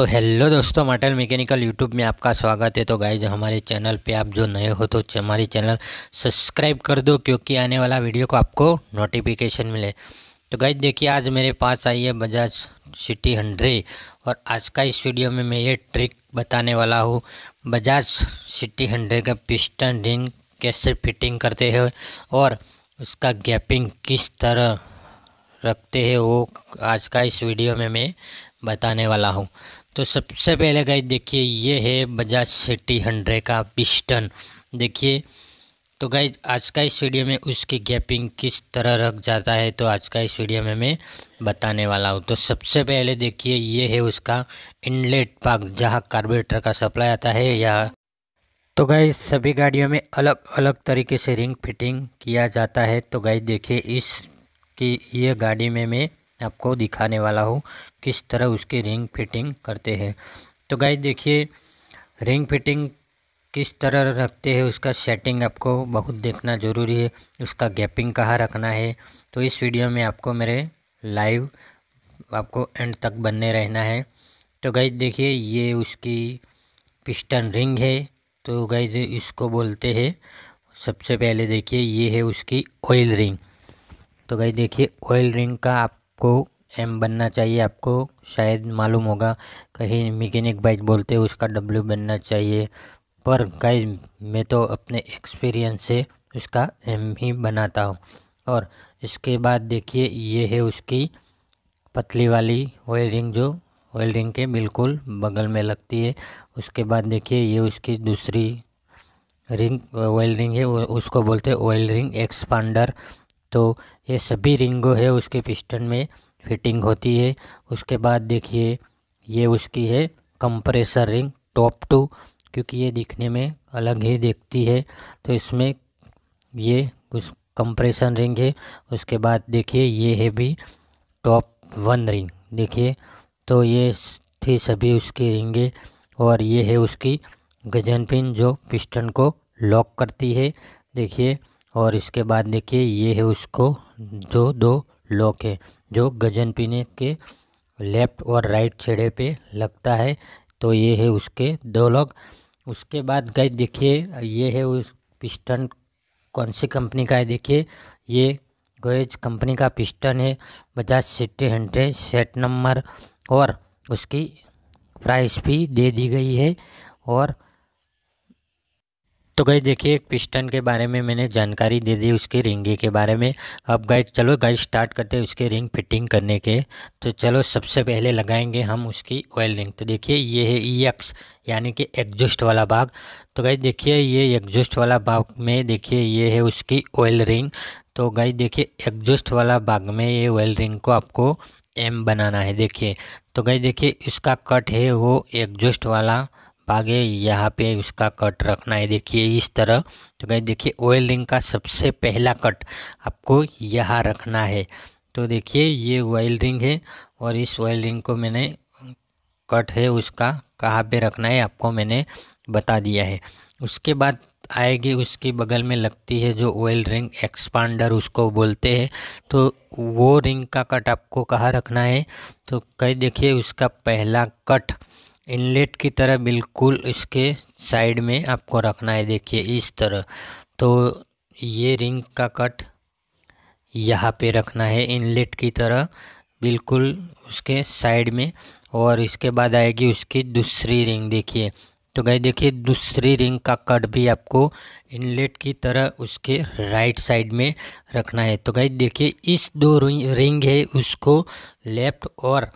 तो हेलो दोस्तों मटल mechanical YouTube में आपका स्वागत है तो गाइज हमारे चैनल पे आप जो नए हो तो हमारे चैनल सब्सक्राइब कर दो क्योंकि आने वाला वीडियो को आपको नोटिफिकेशन मिले तो गाइज देखिए आज मेरे पास आई है बजाज सिटी हंड्रेड और आज का इस वीडियो में मैं ये ट्रिक बताने वाला हूँ बजाज सिटी हंड्रेड का पिस्टन रिंग कैसे फिटिंग करते हैं और उसका गैपिंग किस तरह रखते हैं वो आज का इस वीडियो में मैं बताने वाला हूँ तो सबसे पहले गाइज देखिए ये है बजाज सिटी हंड्रेड का पिस्टन देखिए तो गाइज आज का इस वीडियो में उसकी गैपिंग किस तरह रख जाता है तो आज का इस वीडियो में मैं बताने वाला हूँ तो सबसे पहले देखिए ये है उसका इनलेट पार्क जहाँ कार्बोरेटर का सप्लाई आता है या तो गाइज सभी गाड़ियों में अलग अलग तरीके से रिंग फिटिंग किया जाता है तो गाइज देखिए इस की ये गाड़ी में मैं आपको दिखाने वाला हूँ किस तरह उसकी रिंग फिटिंग करते हैं तो गाइस देखिए रिंग फिटिंग किस तरह रखते हैं उसका सेटिंग आपको बहुत देखना ज़रूरी है उसका गैपिंग कहाँ रखना है तो इस वीडियो में आपको मेरे लाइव आपको एंड तक बनने रहना है तो गाइज देखिए ये उसकी पिस्टन रिंग है तो गाइज इसको बोलते हैं सबसे पहले देखिए ये है उसकी ऑयल रिंग तो गाइज देखिए ऑयल रिंग का आप आपको एम बनना चाहिए आपको शायद मालूम होगा कहीं मैकेनिक बाइक बोलते हैं उसका डब्ल्यू बनना चाहिए पर गाइस मैं तो अपने एक्सपीरियंस से उसका एम ही बनाता हूँ और इसके बाद देखिए ये है उसकी पतली वाली ऑयल रिंग जो ऑयल रिंग के बिल्कुल बगल में लगती है उसके बाद देखिए ये उसकी दूसरी रिंग ऑयल रिंग है उसको बोलते हैं ऑयल रिंग एक्सपांडर तो ये सभी रिंगो है उसके पिस्टन में फिटिंग होती है उसके बाद देखिए ये उसकी है कंप्रेसर रिंग टॉप टू क्योंकि ये दिखने में अलग ही देखती है तो इसमें ये उस कंप्रेशन रिंग है उसके बाद देखिए ये है भी टॉप वन रिंग देखिए तो ये थी सभी उसकी रिंगे और ये है उसकी गजन पिन जो पिस्टन को लॉक करती है देखिए और इसके बाद देखिए ये है उसको जो दो लॉक है जो गजन पीने के लेफ्ट और राइट छेड़े पे लगता है तो ये है उसके दो लॉक उसके बाद गए देखिए ये है उस पिस्टन कौन सी कंपनी का है देखिए ये गोएज कंपनी का पिस्टन है Bajaj CT hundred set number और उसकी प्राइस भी दे दी गई है और तो गई देखिए एक पिस्टन के बारे में मैंने जानकारी दे दी उसके रिंगे के बारे में अब गए चलो गए स्टार्ट करते हैं उसके रिंग फिटिंग करने के तो चलो सबसे पहले लगाएंगे हम उसकी ऑयल रिंग तो देखिए ये है ई e एक्स यानी कि एग्जुस्ट वाला भाग तो गई देखिए ये एग्जुस्ट वाला भाग में देखिए ये है उसकी ऑयल रिंग तो गई देखिए एग्जुस्ट वाला भाग में ये ऑयल रिंग को आपको एम बनाना है देखिए तो गई देखिए इसका कट है वो एग्जुस्ट वाला आगे यहाँ पे उसका कट रखना है देखिए इस तरह तो गई देखिए ऑयल रिंग का सबसे पहला कट आपको यहाँ रखना है तो देखिए ये ऑयल रिंग है और इस ऑयल रिंग को मैंने कट है उसका कहाँ पे रखना है आपको मैंने बता दिया है उसके बाद आएगी उसके बगल में लगती है जो ऑयल रिंग एक्सपांडर उसको बोलते हैं तो वो रिंग का कट आपको कहाँ रखना है तो कहीं देखिए उसका पहला कट इनलेट की तरह बिल्कुल इसके साइड में आपको रखना है देखिए इस तरह तो ये रिंग का कट यहाँ पे रखना है इनलेट की तरह बिल्कुल उसके साइड में और इसके बाद आएगी उसकी दूसरी रिंग देखिए तो गई देखिए दूसरी रिंग का कट भी आपको इनलेट की तरह उसके राइट साइड में रखना है तो गई देखिए इस दो रिंग है उसको लेफ्ट और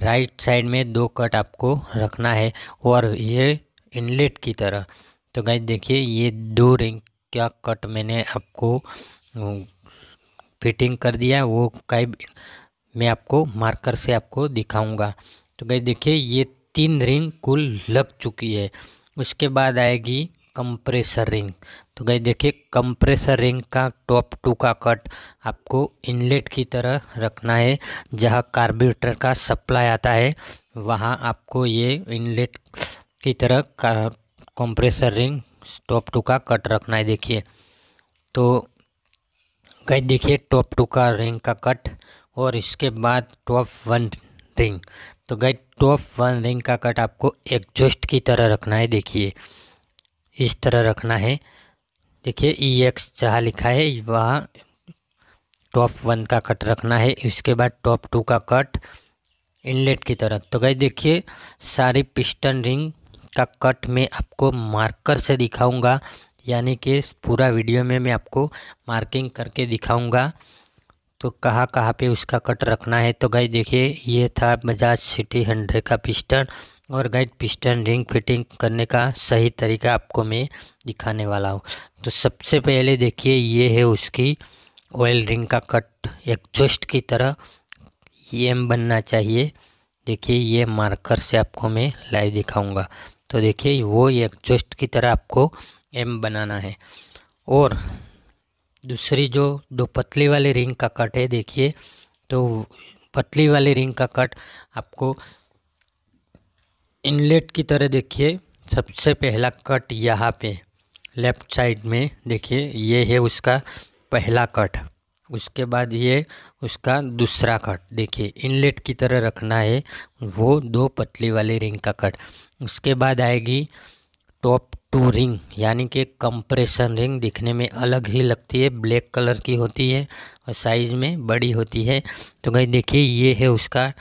राइट साइड में दो कट आपको रखना है और ये इनलेट की तरह तो गाइज देखिए ये दो रिंग का कट मैंने आपको फिटिंग कर दिया वो कई मैं आपको मार्कर से आपको दिखाऊंगा तो गई देखिए ये तीन रिंग कुल लग चुकी है उसके बाद आएगी कंप्रेसर रिंग तो गई देखिए कंप्रेसर रिंग का टॉप टू का कट आपको इनलेट की तरह रखना है जहां कार्बोरेटर का सप्लाई आता है वहां आपको ये इनलेट की तरह कंप्रेसर रिंग टॉप टू का कट रखना है देखिए तो गई देखिए टॉप टू का रिंग का कट और इसके बाद टॉप वन रिंग तो गई टॉप वन रिंग का कट आपको एग्जॉस्ट की तरह रखना है देखिए इस तरह रखना है देखिए ई e एक्स जहाँ लिखा है वहाँ टॉप वन का कट रखना है इसके बाद टॉप टू का कट इनलेट की तरह तो गई देखिए सारी पिस्टन रिंग का कट मैं आपको मार्कर से दिखाऊंगा यानी कि पूरा वीडियो में मैं आपको मार्किंग करके दिखाऊंगा तो कहाँ कहाँ पे उसका कट रखना है तो गई देखिए ये था बजाज सिटी हंड्रेड का पिस्टन और गाइड पिस्टन रिंग फिटिंग करने का सही तरीका आपको मैं दिखाने वाला हूँ तो सबसे पहले देखिए ये है उसकी ऑयल रिंग का कट एग्जॉस्ट की तरह ये एम बनना चाहिए देखिए ये मार्कर से आपको मैं लाइव दिखाऊंगा तो देखिए वो जोस्ट की तरह आपको एम बनाना है और दूसरी जो दो पतली वाली रिंग का कट है देखिए तो पतली वाली रिंग का कट आपको इनलेट की तरह देखिए सबसे पहला कट यहाँ पे लेफ़्ट साइड में देखिए ये है उसका पहला कट उसके बाद ये उसका दूसरा कट देखिए इनलेट की तरह रखना है वो दो पतली वाले रिंग का कट उसके बाद आएगी टॉप टू रिंग यानी कि कंप्रेशन रिंग दिखने में अलग ही लगती है ब्लैक कलर की होती है और साइज़ में बड़ी होती है तो गई देखिए ये है उसका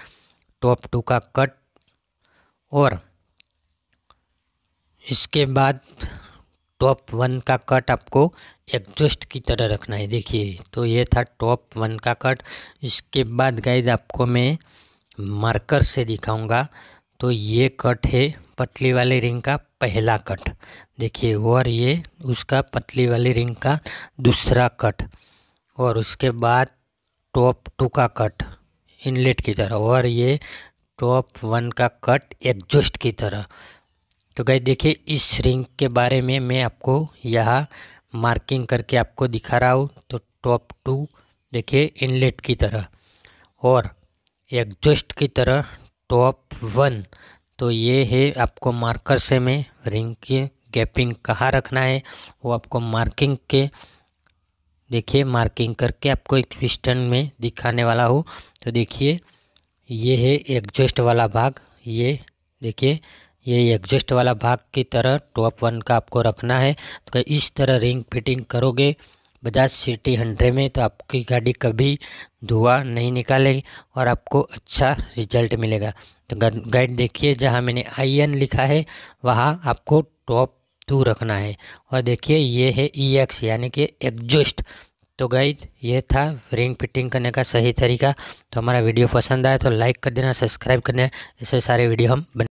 टॉप टू का कट और इसके बाद टॉप वन का कट आपको एग्जस्ट की तरह रखना है देखिए तो ये था टॉप वन का कट इसके बाद गाइज आपको मैं मार्कर से दिखाऊंगा तो ये कट है पतली वाले रिंग का पहला कट देखिए और ये उसका पतली वाली रिंग का दूसरा कट और उसके बाद टॉप टू का कट इनलेट की तरह और ये टॉप वन का कट एग्जॉस्ट की तरह तो गई देखिए इस रिंग के बारे में मैं आपको यहाँ मार्किंग करके आपको दिखा रहा हूँ तो टॉप टू देखिए इनलेट की तरह और एग्जस्ट की तरह टॉप वन तो ये है आपको मार्कर से मैं रिंग की गैपिंग कहाँ रखना है वो आपको मार्किंग के देखिए मार्किंग करके आपको एक पिस्टन में दिखाने वाला हूँ तो देखिए ये है एग्जॉस्ट वाला भाग ये देखिए ये एग्जॉस्ट वाला भाग की तरह टॉप वन का आपको रखना है तो इस तरह रिंग फिटिंग करोगे बजाज सिटी हंड्रेड में तो आपकी गाड़ी कभी धुआं नहीं निकालेगी और आपको अच्छा रिजल्ट मिलेगा तो गाइड देखिए जहाँ मैंने आई एन लिखा है वहाँ आपको टॉप टू रखना है और देखिए ये है ई e एक्स यानी कि एग्जॉस्ट तो गाइज ये था रिंग फिटिंग करने का सही तरीका तो हमारा वीडियो पसंद आया तो लाइक कर देना सब्सक्राइब करना ऐसे सारे वीडियो हम बना